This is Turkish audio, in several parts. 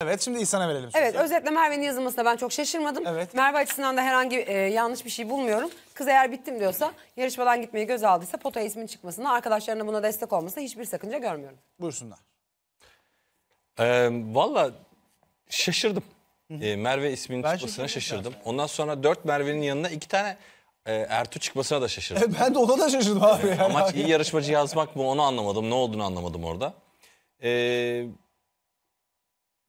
Evet şimdi İhsan'a verelim. Sözü. Evet özetle Merve'nin yazılmasına ben çok şaşırmadım. Evet. Merve açısından da herhangi e, yanlış bir şey bulmuyorum. Kız eğer bittim diyorsa yarışmadan gitmeyi göz aldıysa potaya ismin çıkmasına arkadaşlarına buna destek olmasına hiçbir sakınca görmüyorum. Buyursunlar. Ee, Valla şaşırdım. E, Merve isminin ben çıkmasına şaşırdım. Yani. Ondan sonra dört Merve'nin yanına iki tane e, Ertuğ çıkmasına da e, şaşırdım. E, ben de ona da şaşırdım abi. E, yani. Amaç iyi yarışmacı yazmak mı onu anlamadım. Ne olduğunu anlamadım orada. Eee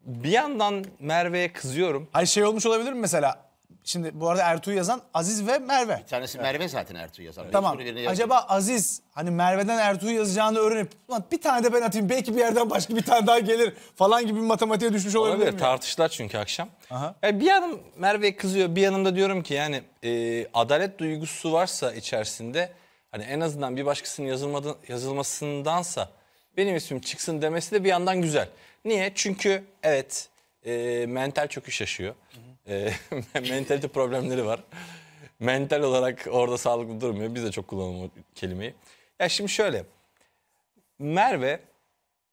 bir yandan Merve'ye kızıyorum. Ay şey olmuş olabilir mi mesela? Şimdi bu arada Ertuğ'u yazan Aziz ve Merve. Bir tanesi Merve zaten Ertuğ'u yazan. Tamam. Acaba Aziz hani Merve'den Ertuğ'u yazacağını öğrenip bir tane de ben atayım belki bir yerden başka bir tane daha gelir falan gibi bir matematiğe düşmüş olabilir, olabilir mi? Tartıştılar çünkü akşam. Aha. E, bir yanım Merve kızıyor bir yanımda diyorum ki yani e, adalet duygusu varsa içerisinde hani en azından bir başkasının yazılmadan, yazılmasındansa benim ismim çıksın demesi de bir yandan güzel. Niye? Çünkü evet e, mental çöküş yaşıyor. E, mentalite problemleri var. Mental olarak orada sağlıklı durmuyor. Biz de çok kullanalım o kelimeyi. Ya şimdi şöyle. Merve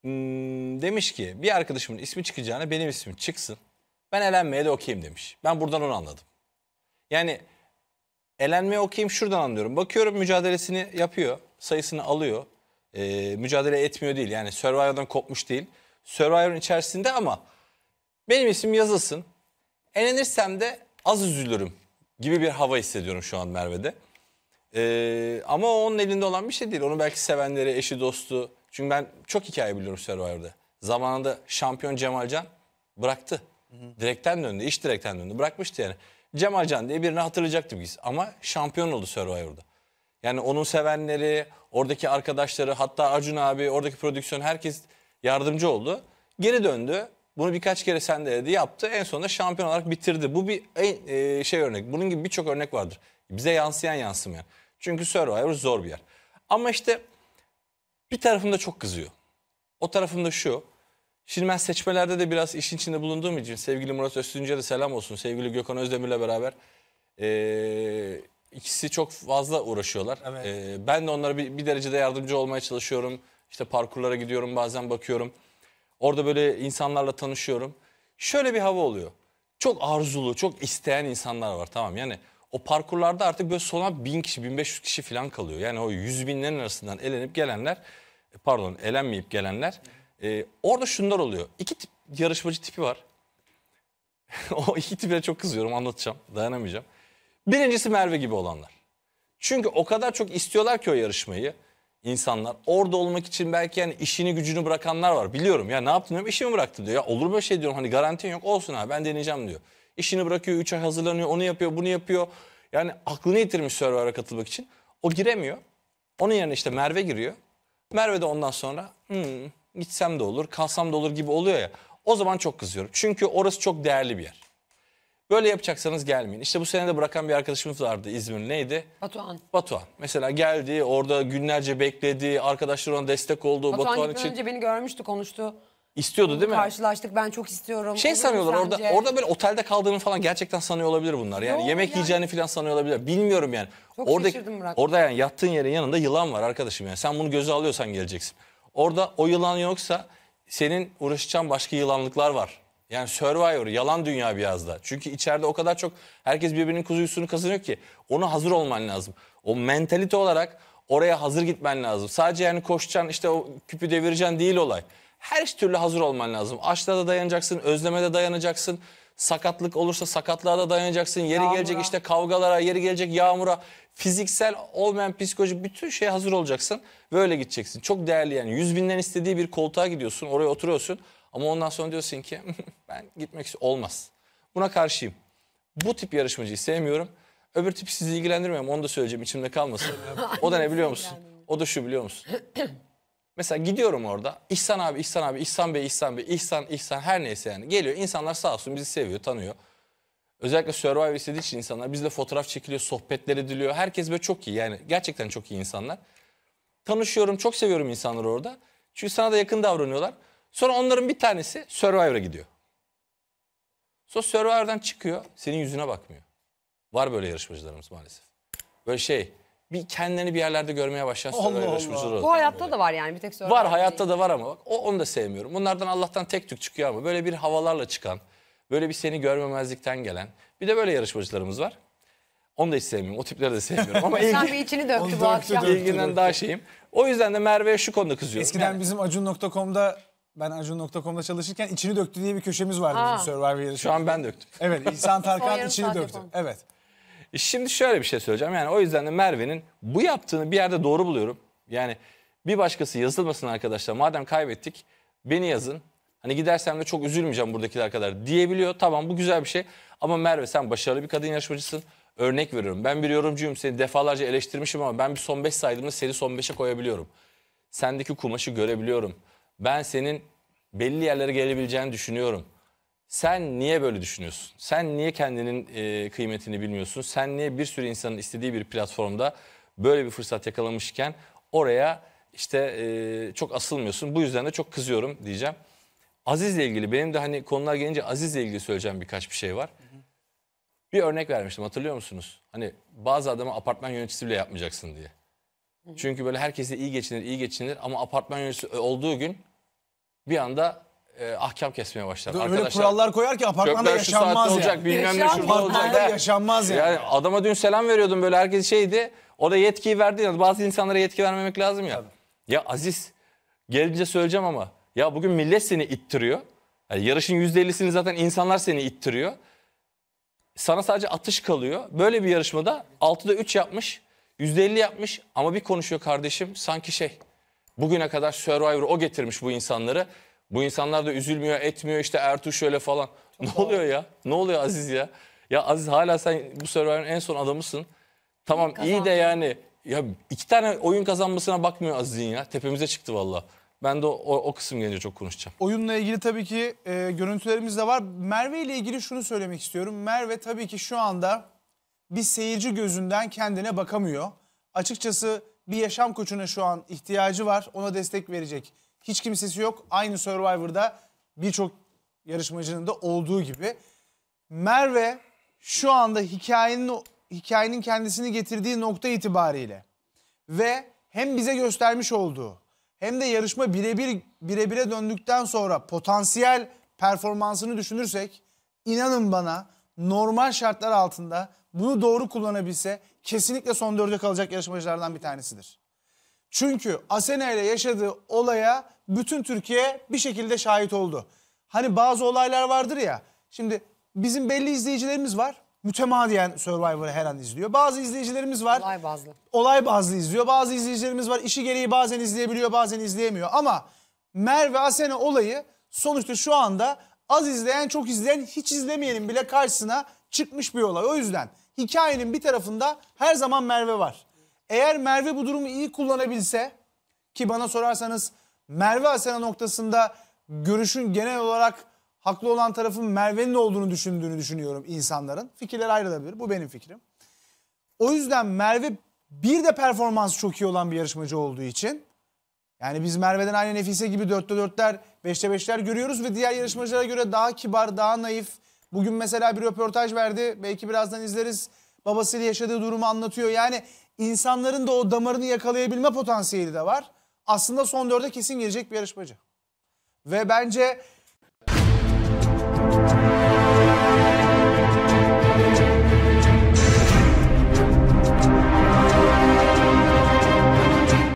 hmm, demiş ki bir arkadaşımın ismi çıkacağına benim ismim çıksın. Ben elenmeye de okuyayım demiş. Ben buradan onu anladım. Yani elenmeye okuyayım şuradan anlıyorum. Bakıyorum mücadelesini yapıyor. Sayısını alıyor. Ee, mücadele etmiyor değil. Yani Survivor'dan kopmuş değil. Survivor'ın içerisinde ama benim isim yazılsın. Elenirsem de az üzülürüm gibi bir hava hissediyorum şu an Merve'de. Ee, ama onun elinde olan bir şey değil. Onu belki sevenleri, eşi, dostu. Çünkü ben çok hikaye biliyorum Survivor'da. Zamanında şampiyon Cemalcan bıraktı. Direkten döndü, iş direkten döndü. Bırakmıştı yani. Cemalcan diye birini hatırlayacaktı biz. Ama şampiyon oldu Survivor'da. Yani onun sevenleri, oradaki arkadaşları, hatta Acun abi, oradaki prodüksiyon herkes yardımcı oldu. Geri döndü. Bunu birkaç kere dedi, yaptı. En sonunda şampiyon olarak bitirdi. Bu bir e, şey örnek. Bunun gibi birçok örnek vardır. Bize yansıyan yansımayan. Çünkü Survivor zor bir yer. Ama işte bir tarafımda çok kızıyor. O tarafımda şu. Şimdi ben seçmelerde de biraz işin içinde bulunduğum için sevgili Murat Öztünç'e de selam olsun. Sevgili Gökhan Özdemir'le beraber e, ikisi çok fazla uğraşıyorlar. Evet. E, ben de onlara bir, bir derecede yardımcı olmaya çalışıyorum. İşte parkurlara gidiyorum bazen bakıyorum. Orada böyle insanlarla tanışıyorum. Şöyle bir hava oluyor. Çok arzulu, çok isteyen insanlar var tamam yani. O parkurlarda artık böyle sona bin kişi, bin beş yüz kişi falan kalıyor. Yani o yüz binlerin arasından elenip gelenler, e, pardon elenmeyip gelenler. E, orada şunlar oluyor. İki tip, yarışmacı tipi var. o iki tipine çok kızıyorum anlatacağım, dayanamayacağım. Birincisi Merve gibi olanlar. Çünkü o kadar çok istiyorlar ki o yarışmayı insanlar. Orada olmak için belki yani işini gücünü bırakanlar var. Biliyorum ya ne yaptın diyorum işimi bıraktım diyor. Ya olur böyle şey diyorum hani garantin yok olsun abi ben deneyeceğim diyor. İşini bırakıyor 3 ay hazırlanıyor onu yapıyor bunu yapıyor. Yani aklını yitirmiş Survivor'a katılmak için. O giremiyor. Onun yerine işte Merve giriyor. Merve de ondan sonra hmm, gitsem de olur kalsam da olur gibi oluyor ya. O zaman çok kızıyorum. Çünkü orası çok değerli bir yer. Böyle yapacaksanız gelmeyin. İşte bu sene de bırakan bir arkadaşımız vardı İzmir. Neydi? Batuhan. Batuhan. Mesela geldi orada günlerce bekledi. Arkadaşlar ona destek oldu. Batuhan, Batuhan için... önce beni görmüştü konuştu. İstiyordu değil mi? Karşılaştık ben çok istiyorum. Şey sanıyorlar orada orada böyle otelde kaldığını falan gerçekten sanıyor olabilir bunlar. Yani Yok, yemek yani. yiyeceğini falan sanıyor olabilir. Bilmiyorum yani. Çok orada, şaşırdım Burak. Orada yani yattığın yerin yanında yılan var arkadaşım yani. Sen bunu göze alıyorsan geleceksin. Orada o yılan yoksa senin uğraşacağın başka yılanlıklar var. Yani Survivor yalan dünya biraz da. Çünkü içeride o kadar çok herkes birbirinin kuzuyusunu kazanıyor ki ona hazır olman lazım. O mentalite olarak oraya hazır gitmen lazım. Sadece yani koşacaksın işte o küpü devireceksin değil olay. Her türlü hazır olman lazım. Açlığa da dayanacaksın, özleme de dayanacaksın. Sakatlık olursa sakatlığa da dayanacaksın. Yeri yağmura. gelecek işte kavgalara, yeri gelecek yağmura. Fiziksel olmayan psikolojik bütün şeye hazır olacaksın. Böyle gideceksin. Çok değerli yani. Yüz binden istediği bir koltuğa gidiyorsun. Oraya oturuyorsun. Ama ondan sonra diyorsun ki ben gitmek istiyorum. Olmaz. Buna karşıyım. Bu tip yarışmacıyı sevmiyorum. Öbür tip sizi ilgilendirmiyorum. onu da söyleyeceğim içimde kalmasın. o da ne biliyor musun? O da şu biliyor musun? Mesela gidiyorum orada. İhsan abi, İhsan abi, İhsan Bey, İhsan Bey, İhsan, İhsan her neyse yani. Geliyor insanlar sağ olsun bizi seviyor, tanıyor. Özellikle Survivor istediği için insanlar bizle fotoğraf çekiliyor, sohbetler ediliyor. Herkes böyle çok iyi yani gerçekten çok iyi insanlar. Tanışıyorum, çok seviyorum insanları orada. Çünkü sana da yakın davranıyorlar. Sonra onların bir tanesi Survivor'a gidiyor. Sonra Survivor'dan çıkıyor, senin yüzüne bakmıyor. Var böyle yarışmacılarımız maalesef. Böyle şey, bir kendini bir yerlerde görmeye başlayan Survivor yarışmacıları oluyor. Bu hayatta böyle. da var yani bir tek Survivor. Var hayatta da var ama bak o, onu da sevmiyorum. Bunlardan Allah'tan tek tük çıkıyor ama böyle bir havalarla çıkan, böyle bir seni görmemezlikten gelen. Bir de böyle yarışmacılarımız var. Onu da hiç sevmiyorum. O tipleri de sevmiyorum. Ama ilgi... bir içini döktü bu akşam. İlginden daha şeyim. O yüzden de Merve'ye şu konuda kızıyorum. Eskiden yani. bizim acun.com'da ben Acun.com'da çalışırken içini döktü diye bir köşemiz vardı Aa. bizim Survivor yarışmasında. Şu an ben döktüm. Evet İhsan Tarkan içini döktü. Yapalım. Evet. E, şimdi şöyle bir şey söyleyeceğim. Yani o yüzden de Merve'nin bu yaptığını bir yerde doğru buluyorum. Yani bir başkası yazılmasın arkadaşlar. Madem kaybettik beni yazın. Hani gidersem de çok üzülmeyeceğim buradakiler kadar diyebiliyor. Tamam bu güzel bir şey. Ama Merve sen başarılı bir kadın yarışmacısın. Örnek veriyorum. Ben bir yorumcuyum. Seni defalarca eleştirmişim ama ben bir son 5 saydığımda seni son 5'e koyabiliyorum. Sendeki kumaşı görebiliyorum ben senin belli yerlere gelebileceğini düşünüyorum. Sen niye böyle düşünüyorsun? Sen niye kendinin e, kıymetini bilmiyorsun? Sen niye bir sürü insanın istediği bir platformda böyle bir fırsat yakalamışken oraya işte e, çok asılmıyorsun. Bu yüzden de çok kızıyorum diyeceğim. Aziz'le ilgili benim de hani konular gelince Aziz'le ilgili söyleyeceğim birkaç bir şey var. Hı hı. Bir örnek vermiştim hatırlıyor musunuz? Hani bazı adama apartman yöneticisi bile yapmayacaksın diye. Çünkü böyle herkese iyi geçinir, iyi geçinir ama apartman yöneticisi e, olduğu gün bir anda e, ahkam kesmeye başlar. Öyle Arkadaşlar, kurallar koyar ki apartmanda yaşanmaz ya. saatte olacak, bilmem ne olacak. Apartmanda yaşanmaz yani. Yani adama dün selam veriyordum böyle herkes şeydi. O da yetkiyi verdi ya. Bazı insanlara yetki vermemek lazım ya. Ya Aziz gelince söyleyeceğim ama ya bugün millet seni ittiriyor. Yani yarışın %50'sini zaten insanlar seni ittiriyor. Sana sadece atış kalıyor. Böyle bir yarışmada 6'da 3 yapmış. %50 yapmış ama bir konuşuyor kardeşim sanki şey bugüne kadar Survivor o getirmiş bu insanları. Bu insanlar da üzülmüyor etmiyor işte Ertuğ şöyle falan. Çok ne oluyor ya? Ne oluyor Aziz ya? Ya Aziz hala sen bu Survivor'ın en son adamısın. Tamam iyi de yani ya iki tane oyun kazanmasına bakmıyor Aziz'in ya. Tepemize çıktı valla. Ben de o, o, o kısım gelince çok konuşacağım. Oyunla ilgili tabii ki e, görüntülerimiz de var. Merve ile ilgili şunu söylemek istiyorum. Merve tabii ki şu anda bir seyirci gözünden kendine bakamıyor. Açıkçası bir yaşam koçuna şu an ihtiyacı var. Ona destek verecek hiç kimsesi yok. Aynı Survivor'da birçok yarışmacının da olduğu gibi. Merve şu anda hikayenin hikayenin kendisini getirdiği nokta itibariyle ve hem bize göstermiş olduğu hem de yarışma birebir birebire döndükten sonra potansiyel performansını düşünürsek inanın bana normal şartlar altında bunu doğru kullanabilse kesinlikle son dörde kalacak yarışmacılardan bir tanesidir. Çünkü Asena ile yaşadığı olaya bütün Türkiye bir şekilde şahit oldu. Hani bazı olaylar vardır ya. Şimdi bizim belli izleyicilerimiz var. Mütemadiyen Survivor'ı her an izliyor. Bazı izleyicilerimiz var. Olay bazlı. Olay bazlı izliyor. Bazı izleyicilerimiz var. İşi gereği bazen izleyebiliyor bazen izleyemiyor. Ama Merve Asena olayı sonuçta şu anda az izleyen çok izleyen hiç izlemeyenin bile karşısına çıkmış bir olay. O yüzden hikayenin bir tarafında her zaman Merve var. Eğer Merve bu durumu iyi kullanabilse ki bana sorarsanız Merve Asena noktasında görüşün genel olarak haklı olan tarafın Merve'nin olduğunu düşündüğünü düşünüyorum insanların. Fikirler ayrılabilir. Bu benim fikrim. O yüzden Merve bir de performans çok iyi olan bir yarışmacı olduğu için yani biz Merve'den aynı Nefise gibi 4'te 4'ler, 5'te 5'ler görüyoruz ve diğer yarışmacılara göre daha kibar, daha naif, Bugün mesela bir röportaj verdi. Belki birazdan izleriz. Babasıyla yaşadığı durumu anlatıyor. Yani insanların da o damarını yakalayabilme potansiyeli de var. Aslında son dörde kesin gelecek bir yarışmacı. Ve bence...